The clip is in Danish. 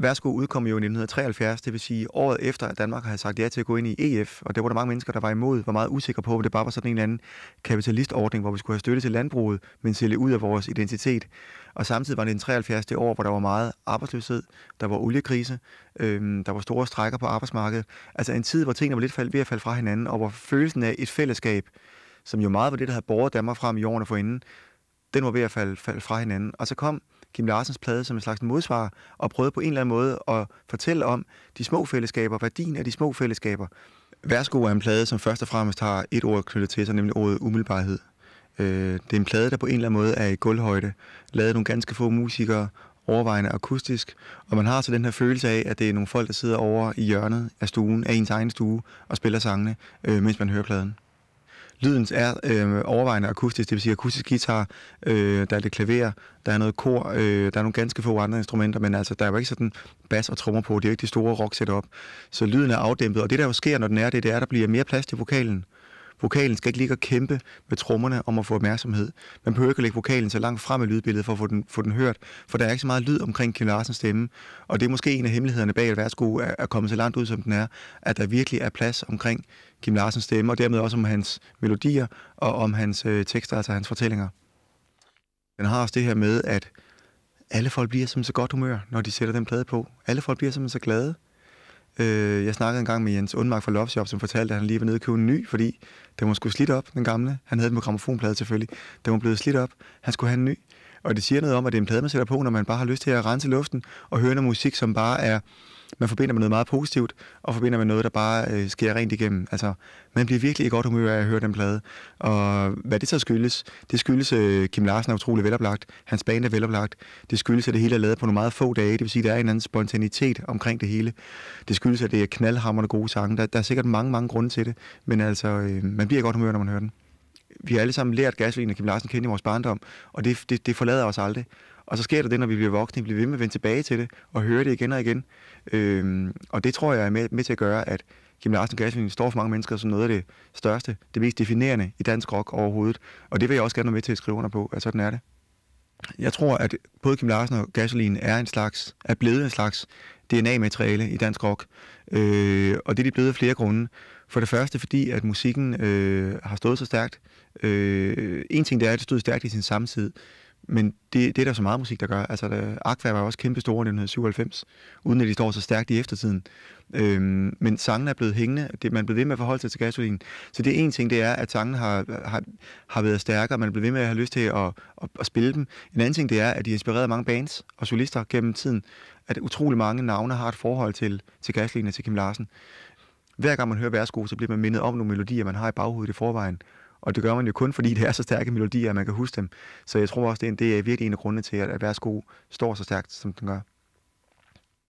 Værsgo udkom jo i 1973, det vil sige året efter, at Danmark havde sagt ja til at gå ind i EF, og der var der mange mennesker, der var imod, var meget usikre på, om det bare var sådan en eller anden kapitalistordning, hvor vi skulle have støtte til landbruget, men sælge ud af vores identitet. Og samtidig var det 1973 det år, hvor der var meget arbejdsløshed, der var oliekrise, øhm, der var store strækker på arbejdsmarkedet. Altså en tid, hvor tingene var lidt fald, ved at falde fra hinanden, og hvor følelsen af et fællesskab, som jo meget var det, der havde båret Danmark frem i årene forinden, den var ved at falde, falde fra hinanden. Og så kom Kim Larsens plade som en slags modsvar, og prøvede på en eller anden måde at fortælle om de små fællesskaber, værdien af de små fællesskaber. Værsgo er en plade, som først og fremmest har et ord knyttet til sig, nemlig ordet umiddelbarhed. Øh, det er en plade, der på en eller anden måde er i gulvhøjde, lavet nogle ganske få musikere, overvejende akustisk, og man har så den her følelse af, at det er nogle folk, der sidder over i hjørnet af stuen, af ens egen stue, og spiller sangene, øh, mens man hører pladen lyden er øh, overvejende akustisk, det vil sige akustisk guitar, øh, der er lidt klaver, der er noget kor, øh, der er nogle ganske få andre instrumenter, men altså, der er jo ikke sådan bas og trommer på, det er jo ikke de store rock setup. Så lyden er afdæmpet, og det der jo sker, når den er det, det er, at der bliver mere plads til vokalen. Øh, Vokalen skal ikke ligge og kæmpe med trommerne om at få opmærksomhed. Man behøver ikke at lægge vokalen så langt frem i lydbilledet for at få den, få den hørt, for der er ikke så meget lyd omkring Kim Larsens stemme. Og det er måske en af hemmelighederne bag, at værsgo er, er kommet så langt ud, som den er, at der virkelig er plads omkring Kim Larsens stemme, og dermed også om hans melodier og om hans øh, tekster, altså hans fortællinger. Den har også det her med, at alle folk bliver som så godt humør, når de sætter den plade på. Alle folk bliver som så glade. Øh, jeg snakkede engang med Jens Undmark fra Love Shop, som fortalte, at han lige var nede og købe en ny, fordi den var skulle slidt op, den gamle. Han havde den på gramofonplade selvfølgelig. Den var blevet slidt op. Han skulle have en ny. Og det siger noget om, at det er en plade, man sætter på, når man bare har lyst til at rense luften og høre noget musik, som bare er man forbinder med noget meget positivt, og forbinder med noget, der bare øh, sker rent igennem. Altså, man bliver virkelig i godt humør af at høre den plade. Og hvad det så skyldes, det skyldes, øh, Kim Larsen er utrolig veloplagt, hans band er veloplagt, det skyldes, at det hele er lavet på nogle meget få dage, det vil sige, at der er en anden spontanitet omkring det hele. Det skyldes, at det er knaldhammerende gode sange. Der, der er sikkert mange, mange grunde til det, men altså, øh, man bliver i godt humør, når man hører den vi har alle sammen lært gasolin og Kim Larsen kende i vores barndom, og det, det, det forlader os aldrig. Og så sker der det, når vi bliver voksne, vi bliver ved med at vende tilbage til det, og høre det igen og igen. Øhm, og det tror jeg er med, med til at gøre, at Kim Larsen og gasolin står for mange mennesker som noget af det største, det mest definerende i dansk rock overhovedet. Og det vil jeg også gerne være med til at skrive under på, at sådan er det jeg tror, at både Kim Larsen og Gasolin er en slags, er blevet en slags DNA-materiale i dansk rock. Øh, og det er de blevet af flere grunde. For det første, fordi at musikken øh, har stået så stærkt. Øh, en ting det er, at det stod stærkt i sin samtid. Men det, det er der så meget musik, der gør. Altså, der, Aqua var også kæmpe store i 1997, uden at de står så stærkt i eftertiden. Øhm, men sangene er blevet hængende, det, man er blevet ved med at forholde sig til gasolin. Så det er ting, det er, at sangene har, har, har været stærkere, man er blevet ved med at have lyst til at, at, at, at spille dem. En anden ting, det er, at de har inspireret mange bands og solister gennem tiden, at utrolig mange navne har et forhold til, til gasolin og til Kim Larsen. Hver gang man hører værsgo, så bliver man mindet om nogle melodier, man har i baghovedet i forvejen, og det gør man jo kun, fordi det er så stærke melodier, at man kan huske dem. Så jeg tror også, det er, en, det er virkelig en af grundene til, at, at værsgo god står så stærkt, som den gør.